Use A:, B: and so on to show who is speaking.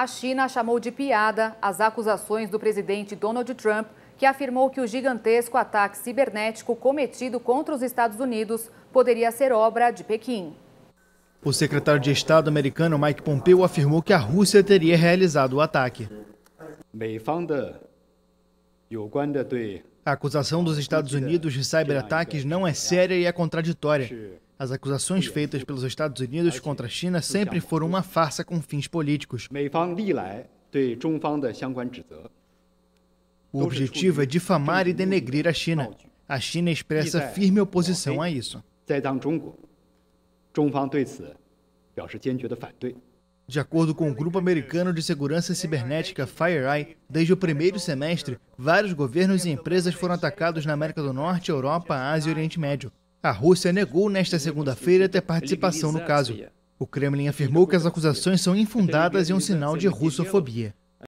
A: a China chamou de piada as acusações do presidente Donald Trump, que afirmou que o gigantesco ataque cibernético cometido contra os Estados Unidos poderia ser obra de Pequim.
B: O secretário de Estado americano Mike Pompeo afirmou que a Rússia teria realizado o ataque. A acusação dos Estados Unidos de cyberataques não é séria e é contraditória. As acusações é. feitas pelos Estados Unidos contra a China sempre foram uma farsa com fins políticos.
C: O objetivo
B: é difamar e denegrir a China. A China expressa firme oposição a isso. De acordo com o Grupo Americano de Segurança Cibernética FireEye, desde o primeiro semestre, vários governos e empresas foram atacados na América do Norte, Europa, Ásia e Oriente Médio. A Rússia negou nesta segunda-feira ter participação no caso. O Kremlin afirmou que as acusações são infundadas e um sinal de russofobia.